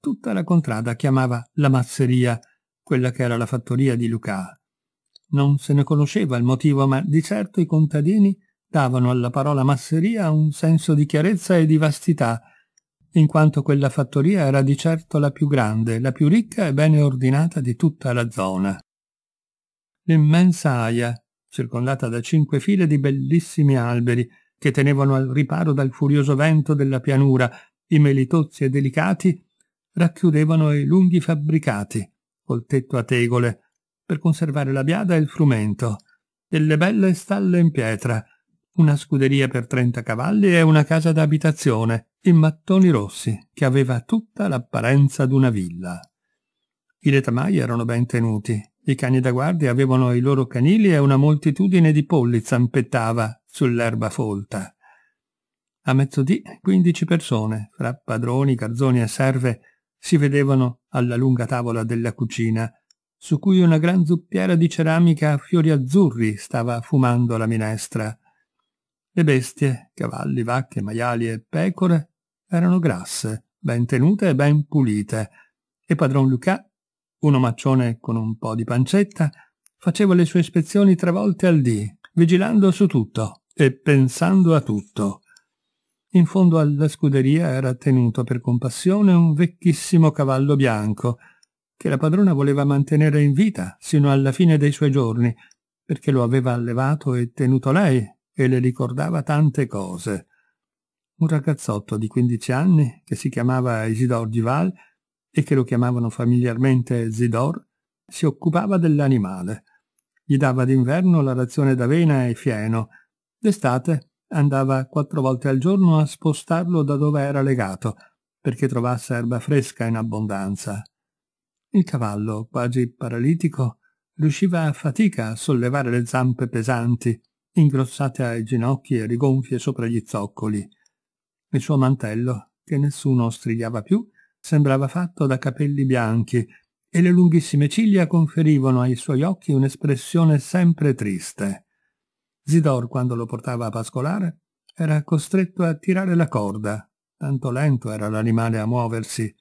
tutta la contrada chiamava la masseria, quella che era la fattoria di Lucà. Non se ne conosceva il motivo, ma di certo i contadini davano alla parola masseria un senso di chiarezza e di vastità, in quanto quella fattoria era di certo la più grande, la più ricca e bene ordinata di tutta la zona. L'immensa aia, circondata da cinque file di bellissimi alberi, che tenevano al riparo dal furioso vento della pianura i melitozzi e delicati racchiudevano i lunghi fabbricati, col tetto a tegole, per conservare la biada e il frumento, delle belle stalle in pietra, una scuderia per 30 cavalli e una casa d'abitazione in mattoni rossi che aveva tutta l'apparenza d'una villa. I letamai erano ben tenuti, i cani da guardia avevano i loro canili e una moltitudine di polli zampettava sull'erba folta. A mezzodì quindici persone, fra padroni, garzoni e serve, si vedevano alla lunga tavola della cucina, su cui una gran zuppiera di ceramica a fiori azzurri stava fumando la minestra. Le bestie, cavalli, vacche, maiali e pecore, erano grasse, ben tenute e ben pulite, e padron Lucà, un omaccione con un po' di pancetta, faceva le sue ispezioni tre volte al dì, vigilando su tutto e pensando a tutto. In fondo alla scuderia era tenuto per compassione un vecchissimo cavallo bianco, che la padrona voleva mantenere in vita sino alla fine dei suoi giorni, perché lo aveva allevato e tenuto lei e le ricordava tante cose. Un ragazzotto di 15 anni, che si chiamava Isidor Duval e che lo chiamavano familiarmente Zidor, si occupava dell'animale. Gli dava d'inverno la razione d'avena e fieno, d'estate andava quattro volte al giorno a spostarlo da dove era legato, perché trovasse erba fresca in abbondanza. Il cavallo, quasi paralitico, riusciva a fatica a sollevare le zampe pesanti, ingrossate ai ginocchi e rigonfie sopra gli zoccoli. Il suo mantello, che nessuno strigliava più, sembrava fatto da capelli bianchi e le lunghissime ciglia conferivano ai suoi occhi un'espressione sempre triste. Zidor, quando lo portava a pascolare, era costretto a tirare la corda, tanto lento era l'animale a muoversi.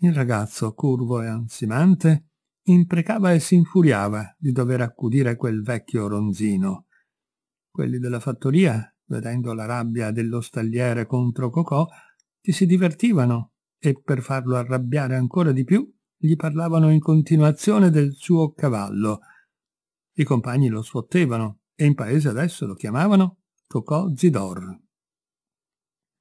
Il ragazzo, curvo e ansimante, imprecava e si infuriava di dover accudire quel vecchio ronzino. Quelli della fattoria, vedendo la rabbia dello stagliere contro Cocò, ci si divertivano e per farlo arrabbiare ancora di più gli parlavano in continuazione del suo cavallo. I compagni lo sfottevano e in paese adesso lo chiamavano Cocò Zidor.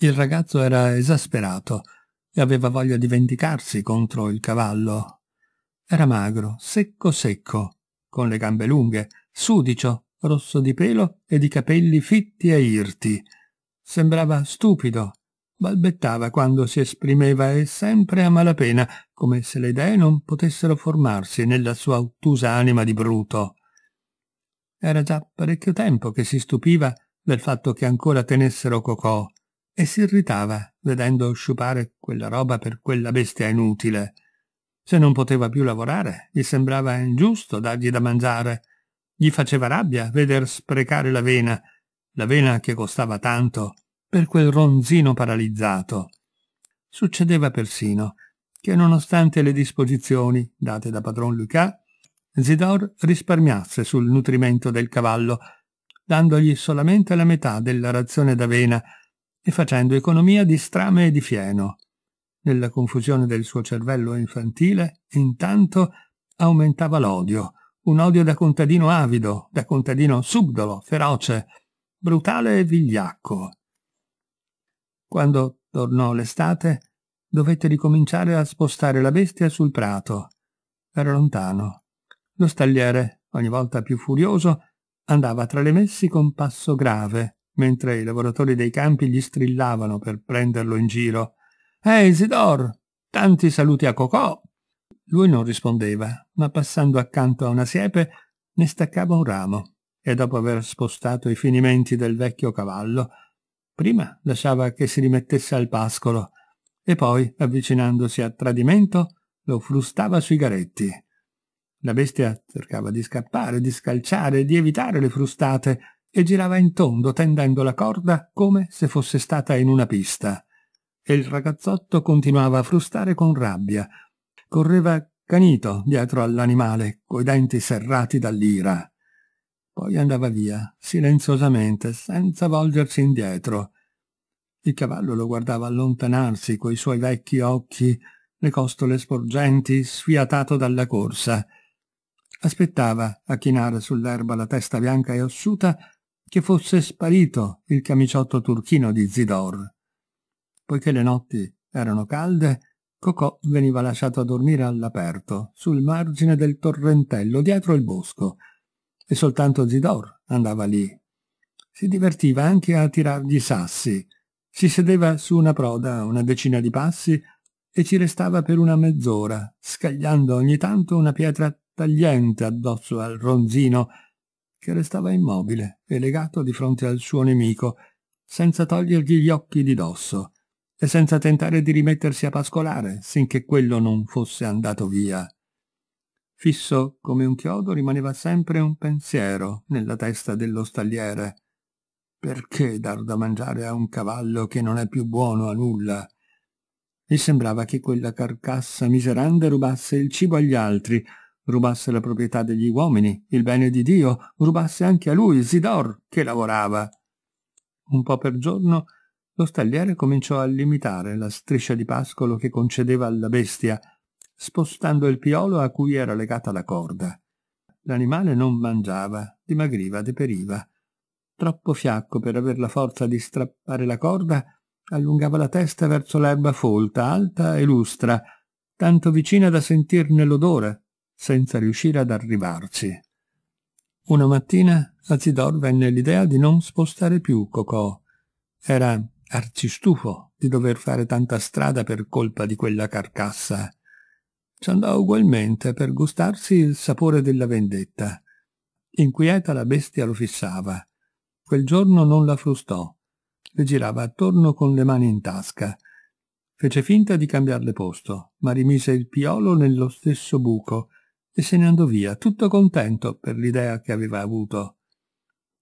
Il ragazzo era esasperato e aveva voglia di vendicarsi contro il cavallo. Era magro, secco secco, con le gambe lunghe, sudicio, rosso di pelo e di capelli fitti e irti. Sembrava stupido, balbettava quando si esprimeva e sempre a malapena, come se le idee non potessero formarsi nella sua ottusa anima di bruto. Era già parecchio tempo che si stupiva del fatto che ancora tenessero Cocò e si irritava vedendo sciupare quella roba per quella bestia inutile. Se non poteva più lavorare, gli sembrava ingiusto dargli da mangiare. Gli faceva rabbia veder sprecare la vena, la vena che costava tanto, per quel ronzino paralizzato. Succedeva persino che nonostante le disposizioni date da padron Lucas, Zidor risparmiasse sul nutrimento del cavallo, dandogli solamente la metà della razione d'avena e facendo economia di strame e di fieno. Nella confusione del suo cervello infantile, intanto, aumentava l'odio, un odio da contadino avido, da contadino subdolo, feroce, brutale e vigliacco. Quando tornò l'estate, dovette ricominciare a spostare la bestia sul prato. Era lontano, lo stagliere, ogni volta più furioso, andava tra le messi con passo grave, mentre i lavoratori dei campi gli strillavano per prenderlo in giro. «Ehi, Isidor! Tanti saluti a Cocò!» Lui non rispondeva, ma passando accanto a una siepe ne staccava un ramo e dopo aver spostato i finimenti del vecchio cavallo, prima lasciava che si rimettesse al pascolo e poi, avvicinandosi a tradimento, lo frustava sui garetti la bestia cercava di scappare, di scalciare, di evitare le frustate e girava in tondo tendendo la corda come se fosse stata in una pista. E il ragazzotto continuava a frustare con rabbia. Correva canito dietro all'animale, coi denti serrati dall'ira. Poi andava via, silenziosamente, senza volgersi indietro. Il cavallo lo guardava allontanarsi coi suoi vecchi occhi, le costole sporgenti, sfiatato dalla corsa. Aspettava, a chinare sull'erba la testa bianca e ossuta, che fosse sparito il camiciotto turchino di Zidor. Poiché le notti erano calde, Cocò veniva lasciato a dormire all'aperto, sul margine del torrentello, dietro il bosco, e soltanto Zidor andava lì. Si divertiva anche a tirargli sassi. Si sedeva su una proda una decina di passi e ci restava per una mezz'ora, scagliando ogni tanto una pietra tagliente addosso al ronzino, che restava immobile e legato di fronte al suo nemico, senza togliergli gli occhi di dosso e senza tentare di rimettersi a pascolare sinché quello non fosse andato via. Fisso come un chiodo rimaneva sempre un pensiero nella testa dello stagliere. Perché dar da mangiare a un cavallo che non è più buono a nulla? Gli sembrava che quella carcassa miseranda rubasse il cibo agli altri, rubasse la proprietà degli uomini, il bene di Dio, rubasse anche a lui, Isidor, che lavorava. Un po' per giorno lo stalliere cominciò a limitare la striscia di pascolo che concedeva alla bestia, spostando il piolo a cui era legata la corda. L'animale non mangiava, dimagriva, deperiva. Troppo fiacco per aver la forza di strappare la corda, allungava la testa verso l'erba folta, alta e lustra, tanto vicina da sentirne l'odore, senza riuscire ad arrivarci. Una mattina a Zidor venne l'idea di non spostare più Cocò. Era arcistufo di dover fare tanta strada per colpa di quella carcassa. Ci andò ugualmente per gustarsi il sapore della vendetta. Inquieta la bestia lo fissava. Quel giorno non la frustò. Le girava attorno con le mani in tasca. Fece finta di cambiarle posto, ma rimise il piolo nello stesso buco e se ne andò via, tutto contento per l'idea che aveva avuto.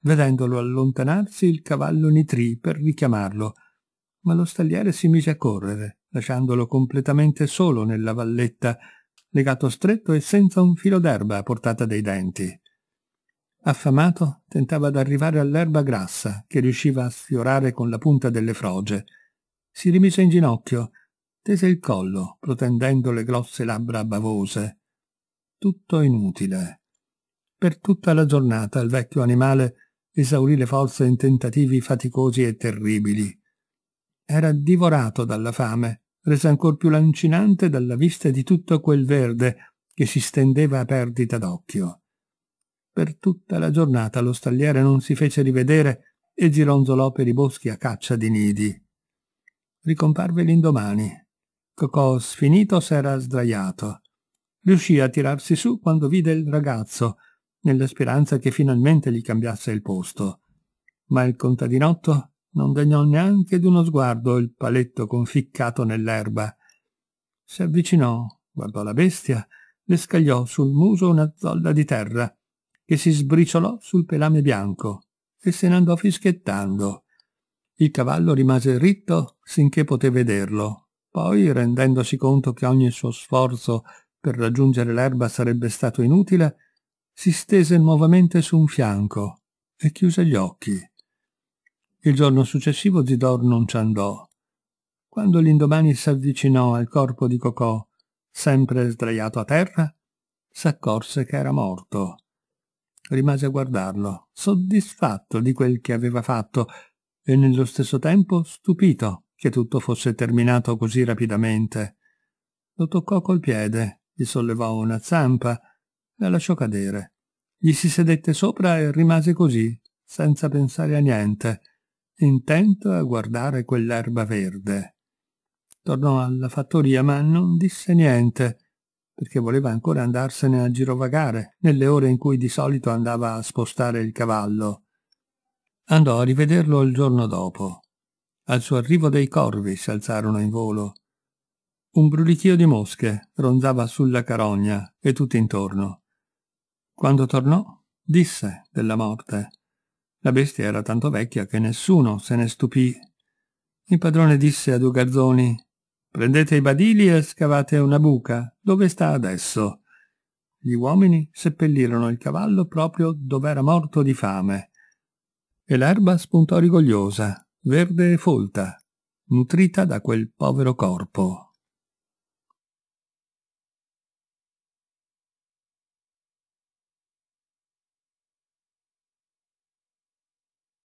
Vedendolo allontanarsi, il cavallo nitrì per richiamarlo, ma lo stagliere si mise a correre, lasciandolo completamente solo nella valletta, legato stretto e senza un filo d'erba a portata dei denti. Affamato, tentava d'arrivare all'erba grassa, che riusciva a sfiorare con la punta delle froge. Si rimise in ginocchio, tese il collo, protendendo le grosse labbra bavose tutto inutile. Per tutta la giornata il vecchio animale esaurì le forze in tentativi faticosi e terribili. Era divorato dalla fame, resa ancor più lancinante dalla vista di tutto quel verde che si stendeva a perdita d'occhio. Per tutta la giornata lo stagliere non si fece rivedere e gironzolò per i boschi a caccia di nidi. Ricomparve l'indomani. Cocò sfinito s'era sdraiato riuscì a tirarsi su quando vide il ragazzo, nella speranza che finalmente gli cambiasse il posto. Ma il contadinotto non degnò neanche di uno sguardo il paletto conficcato nell'erba. Si avvicinò, guardò la bestia, le scagliò sul muso una zolla di terra, che si sbriciolò sul pelame bianco e se ne andò fischiettando. Il cavallo rimase ritto sinché poté vederlo, poi, rendendosi conto che ogni suo sforzo per raggiungere l'erba sarebbe stato inutile, si stese nuovamente su un fianco e chiuse gli occhi. Il giorno successivo Zidor non ci andò. Quando l'indomani si avvicinò al corpo di Cocò, sempre sdraiato a terra, s'accorse che era morto. Rimase a guardarlo, soddisfatto di quel che aveva fatto e nello stesso tempo stupito che tutto fosse terminato così rapidamente. Lo toccò col piede gli sollevò una zampa, la lasciò cadere. Gli si sedette sopra e rimase così, senza pensare a niente, intento a guardare quell'erba verde. Tornò alla fattoria, ma non disse niente, perché voleva ancora andarsene a girovagare, nelle ore in cui di solito andava a spostare il cavallo. Andò a rivederlo il giorno dopo. Al suo arrivo dei corvi si alzarono in volo. Un brulichio di mosche ronzava sulla carogna e tutto intorno. Quando tornò, disse della morte. La bestia era tanto vecchia che nessuno se ne stupì. Il padrone disse a due garzoni Prendete i badili e scavate una buca. Dove sta adesso? Gli uomini seppellirono il cavallo proprio dov'era morto di fame. E l'erba spuntò rigogliosa, verde e folta, nutrita da quel povero corpo.